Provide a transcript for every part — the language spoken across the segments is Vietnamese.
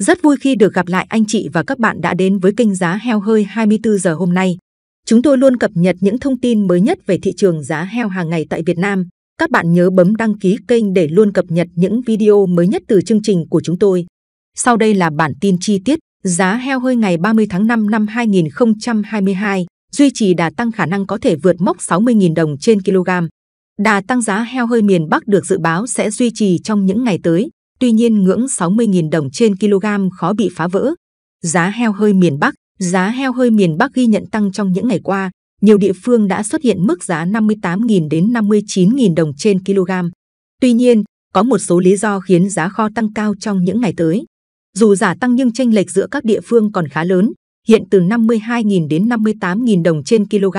Rất vui khi được gặp lại anh chị và các bạn đã đến với kênh giá heo hơi 24 giờ hôm nay. Chúng tôi luôn cập nhật những thông tin mới nhất về thị trường giá heo hàng ngày tại Việt Nam. Các bạn nhớ bấm đăng ký kênh để luôn cập nhật những video mới nhất từ chương trình của chúng tôi. Sau đây là bản tin chi tiết giá heo hơi ngày 30 tháng 5 năm 2022 duy trì đà tăng khả năng có thể vượt mốc 60.000 đồng trên kg. Đà tăng giá heo hơi miền Bắc được dự báo sẽ duy trì trong những ngày tới. Tuy nhiên ngưỡng 60.000 đồng trên kg khó bị phá vỡ. Giá heo hơi miền Bắc Giá heo hơi miền Bắc ghi nhận tăng trong những ngày qua. Nhiều địa phương đã xuất hiện mức giá 58.000 đến 59.000 đồng trên kg. Tuy nhiên, có một số lý do khiến giá kho tăng cao trong những ngày tới. Dù giả tăng nhưng chênh lệch giữa các địa phương còn khá lớn, hiện từ 52.000 đến 58.000 đồng trên kg.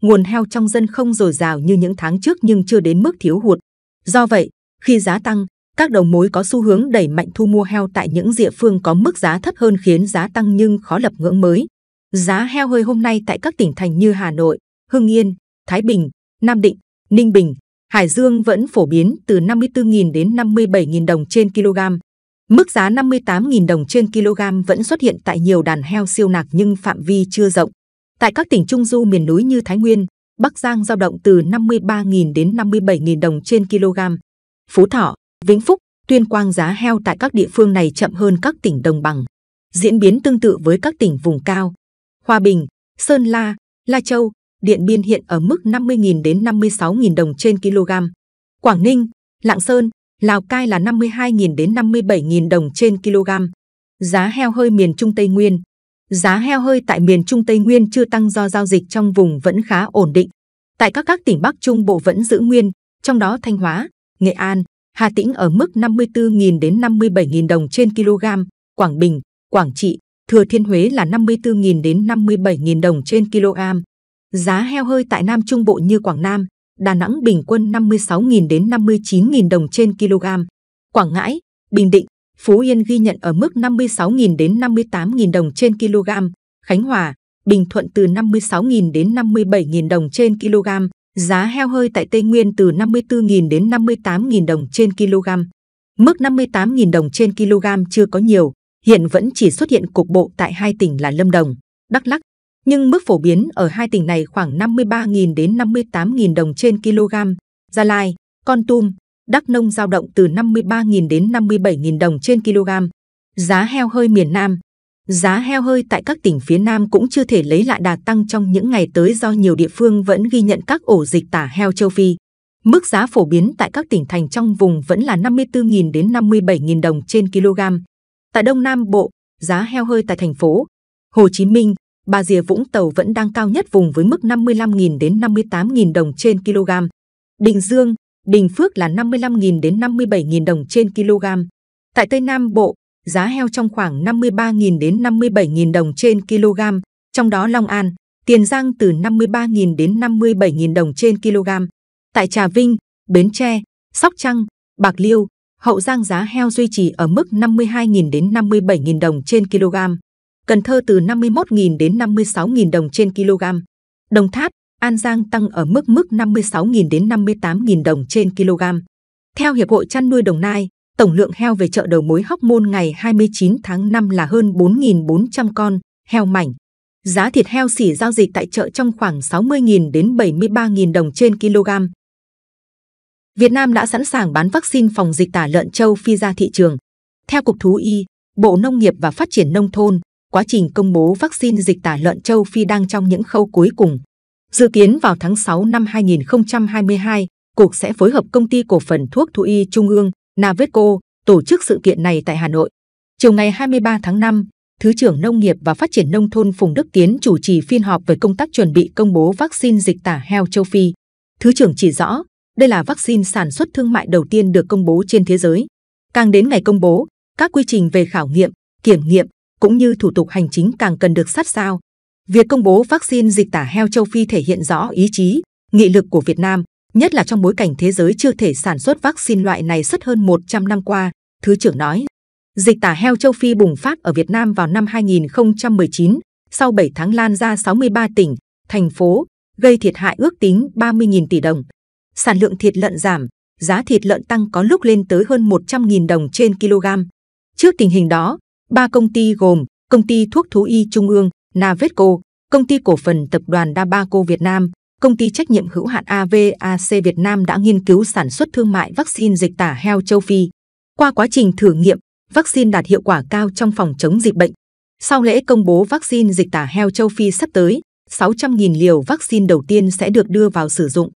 Nguồn heo trong dân không dồi dào như những tháng trước nhưng chưa đến mức thiếu hụt. Do vậy, khi giá tăng, các đầu mối có xu hướng đẩy mạnh thu mua heo tại những địa phương có mức giá thấp hơn khiến giá tăng nhưng khó lập ngưỡng mới. Giá heo hơi hôm nay tại các tỉnh thành như Hà Nội, Hưng Yên, Thái Bình, Nam Định, Ninh Bình, Hải Dương vẫn phổ biến từ 54.000 đến 57.000 đồng trên kg. Mức giá 58.000 đồng trên kg vẫn xuất hiện tại nhiều đàn heo siêu nạc nhưng phạm vi chưa rộng. Tại các tỉnh trung du miền núi như Thái Nguyên, Bắc Giang giao động từ 53.000 đến 57.000 đồng trên kg. Phú Thọ, Vĩnh Phúc, Tuyên Quang giá heo tại các địa phương này chậm hơn các tỉnh đồng bằng. Diễn biến tương tự với các tỉnh vùng cao. Hòa Bình, Sơn La, La Châu, Điện Biên hiện ở mức 50.000 đến 56.000 đồng trên kg. Quảng Ninh, Lạng Sơn, Lào Cai là 52.000 đến 57.000 đồng trên kg. Giá heo hơi miền Trung Tây Nguyên. Giá heo hơi tại miền Trung Tây Nguyên chưa tăng do giao dịch trong vùng vẫn khá ổn định. Tại các các tỉnh Bắc Trung Bộ vẫn giữ nguyên, trong đó Thanh Hóa, Nghệ An, Hà Tĩnh ở mức 54.000 đến 57.000 đồng trên kg, Quảng Bình, Quảng Trị, Thừa Thiên Huế là 54.000 đến 57.000 đồng trên kg. Giá heo hơi tại Nam Trung Bộ như Quảng Nam, Đà Nẵng bình quân 56.000 đến 59.000 đồng trên kg. Quảng Ngãi, Bình Định, Phú Yên ghi nhận ở mức 56.000 đến 58.000 đồng trên kg. Khánh Hòa, Bình Thuận từ 56.000 đến 57.000 đồng trên kg giá heo hơi tại Tây Nguyên từ 54.000 đến 58.000 đồng trên kg. Mức 58.000 đồng trên kg chưa có nhiều, hiện vẫn chỉ xuất hiện cục bộ tại hai tỉnh là Lâm Đồng, Đắk Lắk, nhưng mức phổ biến ở hai tỉnh này khoảng 53.000 đến 58.000 đồng trên kg. Gia Lai, Con Tum, Đắk Nông giao động từ 53.000 đến 57.000 đồng trên kg. Giá heo hơi miền Nam giá heo hơi tại các tỉnh phía Nam cũng chưa thể lấy lại đà tăng trong những ngày tới do nhiều địa phương vẫn ghi nhận các ổ dịch tả heo châu Phi. Mức giá phổ biến tại các tỉnh thành trong vùng vẫn là 54.000 đến 57.000 đồng trên kg. Tại Đông Nam Bộ, giá heo hơi tại thành phố Hồ Chí Minh, Bà Rịa Vũng Tàu vẫn đang cao nhất vùng với mức 55.000 đến 58.000 đồng trên kg. Bình Dương, Bình Phước là 55.000 đến 57.000 đồng trên kg. Tại Tây Nam Bộ, giá heo trong khoảng 53.000 đến 57.000 đồng trên kg, trong đó Long An, Tiền Giang từ 53.000 đến 57.000 đồng trên kg. Tại Trà Vinh, Bến Tre, Sóc Trăng, Bạc Liêu, Hậu Giang giá heo duy trì ở mức 52.000 đến 57.000 đồng trên kg. Cần Thơ từ 51.000 đến 56.000 đồng trên kg. Đồng Tháp, An Giang tăng ở mức mức 56.000 đến 58.000 đồng trên kg. Theo Hiệp hội chăn nuôi Đồng Nai, Tổng lượng heo về chợ đầu mối Hóc Môn ngày 29 tháng 5 là hơn 4.400 con, heo mảnh. Giá thịt heo xỉ giao dịch tại chợ trong khoảng 60.000 đến 73.000 đồng trên kg. Việt Nam đã sẵn sàng bán vaccine phòng dịch tả lợn châu Phi ra thị trường. Theo Cục Thú Y, Bộ Nông nghiệp và Phát triển Nông thôn, quá trình công bố vaccine dịch tả lợn châu Phi đang trong những khâu cuối cùng. Dự kiến vào tháng 6 năm 2022, Cục sẽ phối hợp Công ty Cổ phần Thuốc Thú Y Trung ương Navetco tổ chức sự kiện này tại Hà Nội. Chiều ngày 23 tháng 5, Thứ trưởng Nông nghiệp và Phát triển Nông thôn Phùng Đức Tiến chủ trì phiên họp về công tác chuẩn bị công bố vaccine dịch tả heo châu Phi. Thứ trưởng chỉ rõ, đây là vaccine sản xuất thương mại đầu tiên được công bố trên thế giới. Càng đến ngày công bố, các quy trình về khảo nghiệm, kiểm nghiệm cũng như thủ tục hành chính càng cần được sát sao. Việc công bố vaccine dịch tả heo châu Phi thể hiện rõ ý chí, nghị lực của Việt Nam nhất là trong bối cảnh thế giới chưa thể sản xuất vaccine loại này suốt hơn 100 năm qua, Thứ trưởng nói. Dịch tả heo châu Phi bùng phát ở Việt Nam vào năm 2019, sau 7 tháng lan ra 63 tỉnh, thành phố, gây thiệt hại ước tính 30.000 tỷ đồng. Sản lượng thịt lợn giảm, giá thịt lợn tăng có lúc lên tới hơn 100.000 đồng trên kg. Trước tình hình đó, ba công ty gồm công ty thuốc thú y Trung ương, Navetco, công ty cổ phần tập đoàn Dabaco Việt Nam công ty trách nhiệm hữu hạn AVAC Việt Nam đã nghiên cứu sản xuất thương mại vaccine dịch tả heo châu Phi. Qua quá trình thử nghiệm, vaccine đạt hiệu quả cao trong phòng chống dịch bệnh. Sau lễ công bố vaccine dịch tả heo châu Phi sắp tới, 600.000 liều vaccine đầu tiên sẽ được đưa vào sử dụng.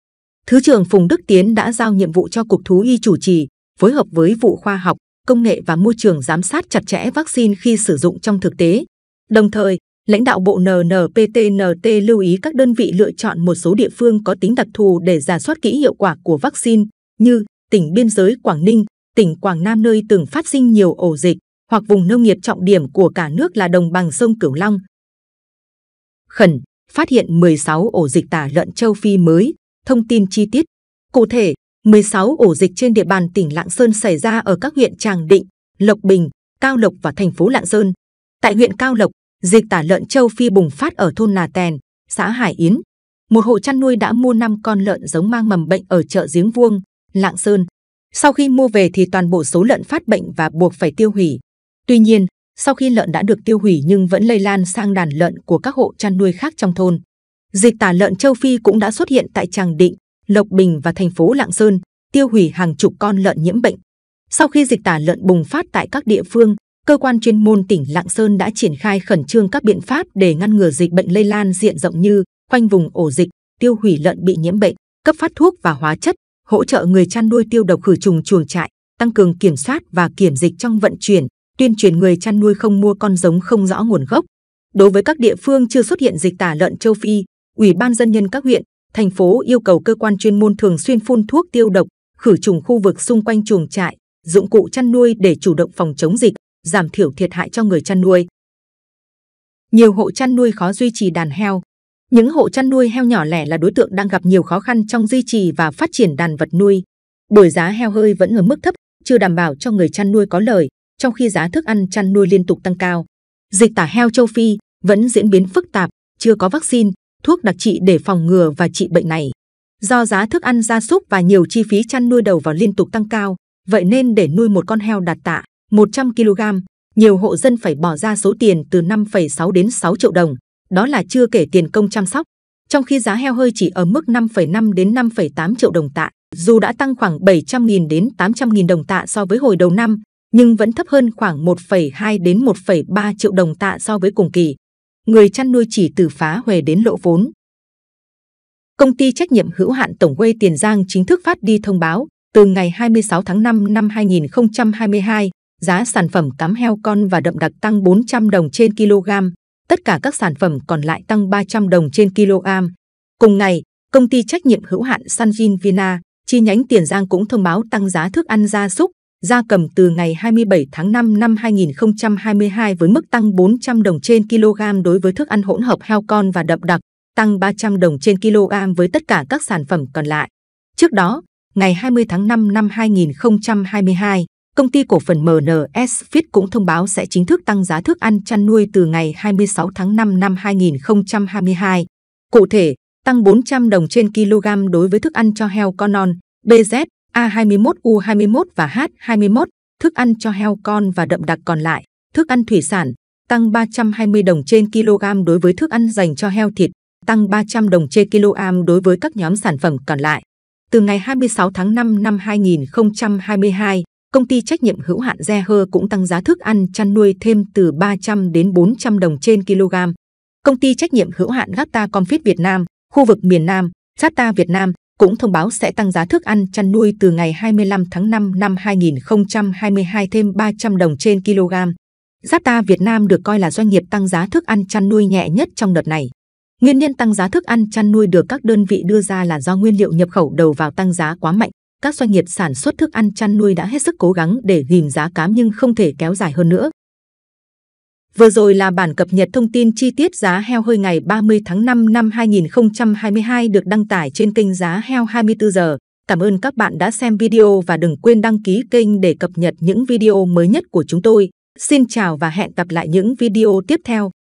Thứ trưởng Phùng Đức Tiến đã giao nhiệm vụ cho Cục Thú y chủ trì, phối hợp với Vụ Khoa học, Công nghệ và Môi trường giám sát chặt chẽ vaccine khi sử dụng trong thực tế. Đồng thời, lãnh đạo bộ NNPTNT lưu ý các đơn vị lựa chọn một số địa phương có tính đặc thù để giả soát kỹ hiệu quả của vaccine, như tỉnh biên giới Quảng Ninh, tỉnh Quảng Nam nơi từng phát sinh nhiều ổ dịch, hoặc vùng nông nghiệp trọng điểm của cả nước là đồng bằng sông Cửu Long. Khẩn, phát hiện 16 ổ dịch tả lợn châu Phi mới, thông tin chi tiết. Cụ thể, 16 ổ dịch trên địa bàn tỉnh Lạng Sơn xảy ra ở các huyện Tràng Định, Lộc Bình, Cao Lộc và thành phố Lạng Sơn. Tại huyện Cao Lộc, Dịch tả lợn châu Phi bùng phát ở thôn Nà Tèn, xã Hải Yến. Một hộ chăn nuôi đã mua 5 con lợn giống mang mầm bệnh ở chợ giếng vuông, Lạng Sơn. Sau khi mua về thì toàn bộ số lợn phát bệnh và buộc phải tiêu hủy. Tuy nhiên, sau khi lợn đã được tiêu hủy nhưng vẫn lây lan sang đàn lợn của các hộ chăn nuôi khác trong thôn. Dịch tả lợn châu Phi cũng đã xuất hiện tại Tràng Định, Lộc Bình và thành phố Lạng Sơn, tiêu hủy hàng chục con lợn nhiễm bệnh. Sau khi dịch tả lợn bùng phát tại các địa phương, cơ quan chuyên môn tỉnh Lạng Sơn đã triển khai khẩn trương các biện pháp để ngăn ngừa dịch bệnh lây lan diện rộng như khoanh vùng ổ dịch, tiêu hủy lợn bị nhiễm bệnh, cấp phát thuốc và hóa chất, hỗ trợ người chăn nuôi tiêu độc khử trùng chuồng trại, tăng cường kiểm soát và kiểm dịch trong vận chuyển, tuyên truyền người chăn nuôi không mua con giống không rõ nguồn gốc. Đối với các địa phương chưa xuất hiện dịch tả lợn châu Phi, Ủy ban dân nhân các huyện, thành phố yêu cầu cơ quan chuyên môn thường xuyên phun thuốc tiêu độc, khử trùng khu vực xung quanh chuồng trại, dụng cụ chăn nuôi để chủ động phòng chống dịch giảm thiểu thiệt hại cho người chăn nuôi. Nhiều hộ chăn nuôi khó duy trì đàn heo. Những hộ chăn nuôi heo nhỏ lẻ là đối tượng đang gặp nhiều khó khăn trong duy trì và phát triển đàn vật nuôi. Bởi giá heo hơi vẫn ở mức thấp, chưa đảm bảo cho người chăn nuôi có lời, trong khi giá thức ăn chăn nuôi liên tục tăng cao. Dịch tả heo châu Phi vẫn diễn biến phức tạp, chưa có vaccine, thuốc đặc trị để phòng ngừa và trị bệnh này. Do giá thức ăn gia súc và nhiều chi phí chăn nuôi đầu vào liên tục tăng cao, vậy nên để nuôi một con heo đạt tạ, 100 kg, nhiều hộ dân phải bỏ ra số tiền từ 5,6 đến 6 triệu đồng, đó là chưa kể tiền công chăm sóc. Trong khi giá heo hơi chỉ ở mức 5,5 đến 5,8 triệu đồng tạ, dù đã tăng khoảng 700.000 đến 800.000 đồng tạ so với hồi đầu năm, nhưng vẫn thấp hơn khoảng 1,2 đến 1,3 triệu đồng tạ so với cùng kỳ. Người chăn nuôi chỉ từ phá huề đến lỗ vốn. Công ty trách nhiệm hữu hạn Tổng quê Tiền Giang chính thức phát đi thông báo từ ngày 26 tháng 5 năm 2022, giá sản phẩm cám heo con và đậm đặc tăng 400 đồng trên kg, tất cả các sản phẩm còn lại tăng 300 đồng trên kg. Cùng ngày, công ty trách nhiệm hữu hạn Sanjin Vina chi nhánh Tiền Giang cũng thông báo tăng giá thức ăn gia súc, gia cầm từ ngày 27 tháng 5 năm 2022 với mức tăng 400 đồng trên kg đối với thức ăn hỗn hợp heo con và đậm đặc, tăng 300 đồng trên kg với tất cả các sản phẩm còn lại. Trước đó, ngày 20 tháng 5 năm 2022, công ty cổ phần MNS Fit cũng thông báo sẽ chính thức tăng giá thức ăn chăn nuôi từ ngày 26 tháng 5 năm 2022. Cụ thể, tăng 400 đồng trên kg đối với thức ăn cho heo con non, BZ, A21, U21 và H21, thức ăn cho heo con và đậm đặc còn lại, thức ăn thủy sản, tăng 320 đồng trên kg đối với thức ăn dành cho heo thịt, tăng 300 đồng trên kg đối với các nhóm sản phẩm còn lại. Từ ngày 26 tháng 5 năm 2022, công ty trách nhiệm hữu hạn Zeher cũng tăng giá thức ăn chăn nuôi thêm từ 300 đến 400 đồng trên kg. Công ty trách nhiệm hữu hạn Gata Confit Việt Nam, khu vực miền Nam, Gata Việt Nam cũng thông báo sẽ tăng giá thức ăn chăn nuôi từ ngày 25 tháng 5 năm 2022 thêm 300 đồng trên kg. Gata Việt Nam được coi là doanh nghiệp tăng giá thức ăn chăn nuôi nhẹ nhất trong đợt này. Nguyên nhân tăng giá thức ăn chăn nuôi được các đơn vị đưa ra là do nguyên liệu nhập khẩu đầu vào tăng giá quá mạnh, các doanh nghiệp sản xuất thức ăn chăn nuôi đã hết sức cố gắng để ghim giá cám nhưng không thể kéo dài hơn nữa. Vừa rồi là bản cập nhật thông tin chi tiết giá heo hơi ngày 30 tháng 5 năm 2022 được đăng tải trên kênh Giá Heo 24 giờ. Cảm ơn các bạn đã xem video và đừng quên đăng ký kênh để cập nhật những video mới nhất của chúng tôi. Xin chào và hẹn gặp lại những video tiếp theo.